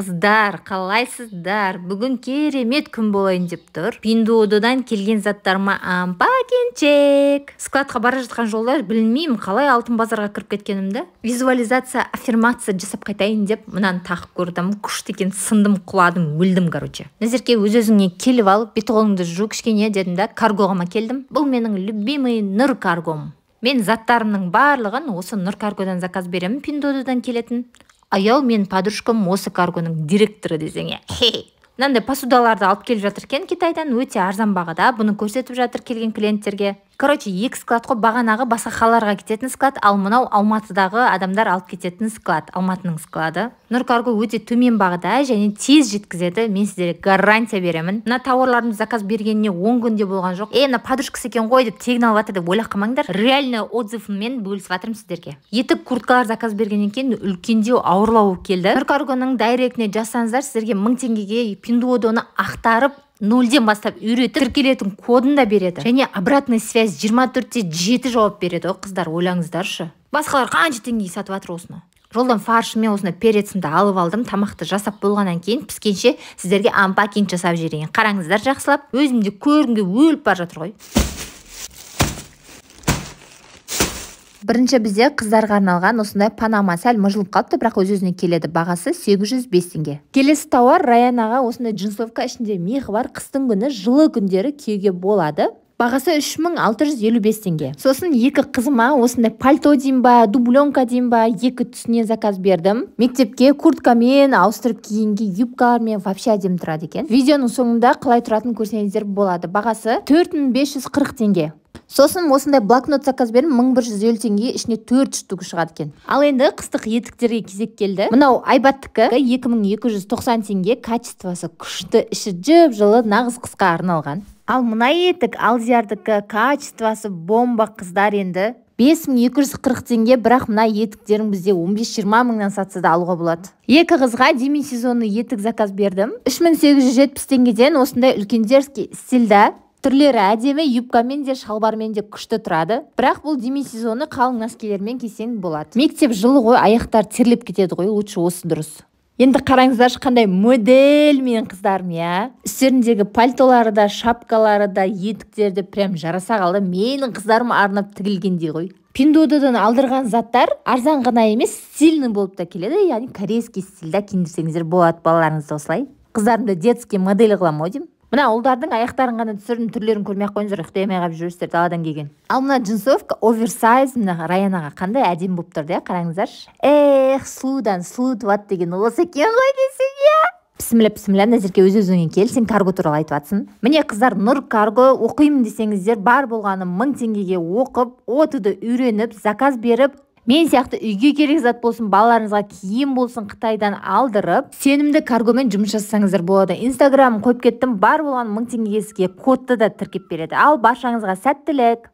қыздар қалайсыздар бүгін керемет күн болайын деп тұр пиндоододан келген заттарыма ампакенчек складқа бара жатқан жолда білмеймін қалай алтын базарға кіріп кеткенімді визуализация аффирмация жасап қайтайын деп мынаны тағып көрдім күшті екен сындым құладым өлдім короче назерке өз өзіңе келіп алып бет қолыңды жу кішкене дедім да каргоғама келдім бұл менің любимый нұр каргом мен заттарымның барлығын осы нұр каргодан заказ беремін пиндододан келетін аял мен подружкам осы каргоның директоры иә хе мынандай посудаларды алып келіп жатыр екен китайдан өте арзан бағада бұны көрсетіп жатыр келген клиенттерге короче екі склад қой бағанағы басқа қалаларға кететін склад ал мынау алматыдағы адамдар алып кететін склад алматының склады нұр өте төмен бағада және тез жеткізеді мен сіздерге гарантия беремін мына тауарларымды заказ бергеніне он күн де болған жоқ ей мына подружкасы екен ғой деп тегін алып жатыр деп ойлап қалмаңдар реально отзывыммен бөлісіп жатырмын сіздерге етік курткалар заказ бергеннен кейін үлкендеу ауырлау келді нұр каргоның дайректіне жазсаңыздар сіздерге мың теңгеге пиндуодоны ақтарып нөлден бастап үйретіп тіркелетін кодын да береді және обратная связь жиырма төртте жеті жауап береді ғой қыздар ойлаңыздаршы басқалар қанша теңгеге сатып жатыр осыны жолдан фаршымен мен осындай перецімді алып алдым тамақты жасап болғаннан кейін піскенше сіздерге анпакинг жасап жіберейін қараңыздар жақсылап өзімде де көргім келіп өліп бара жатыр ғой бірінші бізде қыздарға арналған осындай панама сәл мыжылып қалыпты бірақ өз өзіне келеді бағасы 805 теңге келесі тауар раянаға осындай джинсовка ішінде мехі бар қыстың күні жылы күндері киюге болады бағасы 3655 теңге сосын екі қызыма осындай пальто деймін ба дубленка деймін ба екі түсінен заказ бердім мектепке курткамен ауыстырып кигенге юбкалармен вообще әдемі тұрады екен видеоның соңында қалай тұратынын көрсеңіздер болады бағасы 4540 теңге сосын осындай блокнот заказ бердім мың бір жүз елу теңгеге ішіне төрт штук шығады екен ал енді қыстық етіктерге кезек келді мынау айбаттікі екі мың екі жүз тоқсан теңге качествосы күшті іші жып жылы нағыз қысқа арналған ал мына етік алдиярдікі качествосы бомба қыздар енді бес мың екі жүз қырық теңге бірақ мына етіктерін бізде он бес жиырма мыңнан сатса да алуға болады екі қызға демисезонный етік заказ бердім үш мың сегіз жүз жетпіс теңгеден осындай үлкендерский стильда түрлері әдемі юбкамен де шалбармен де күшті тұрады бірақ бұл сезоны қалың носкилермен кисең болады мектеп жылы ғой аяқтар терлеп кетеді ғой лучше осы дұрыс енді қараңыздаршы қандай модель менің қыздарым иә үстеріндегі пальтолары да шапкалары да етіктері де прям жараса қалды менің қыздарым арнап тігілгендей ғой пиндодадан алдырған заттар арзан ғана емес стильный болып та келеді яғни корейский стильда киіндірсеңіздер болады балаларыңызды осылай қыздарымды детский модель қыламын ғой деймін мына ұлдардың аяқтарын ғана түсірдім түрлерін көрмей ақ қойыңыздар ұйықтай қалып жүресіздер даладан келген ал мына джинсовка оверсайз мына раянаға қандай әдемі болып тұрды иә қараңыздаршы эх сұлудан сұлу туады деген осы екен ғой десең иә бісміллә бісміллә назерке өз өзіңе кел сен карго туралы айтып жатсың міне қыздар нұр карго оқимын десеңіздер бар болғаны мың теңгеге оқып отуды үйреніп заказ беріп мен сияқты үйге керек зат болсын балаларыңызға киім болсын қытайдан алдырып сенімді каргомен жұмыс жасасаңыздар болады инстаграм қойып кеттім бар болғаны мың теңгеге сізге кодты да тіркеп береді ал баршаңызға сәттілік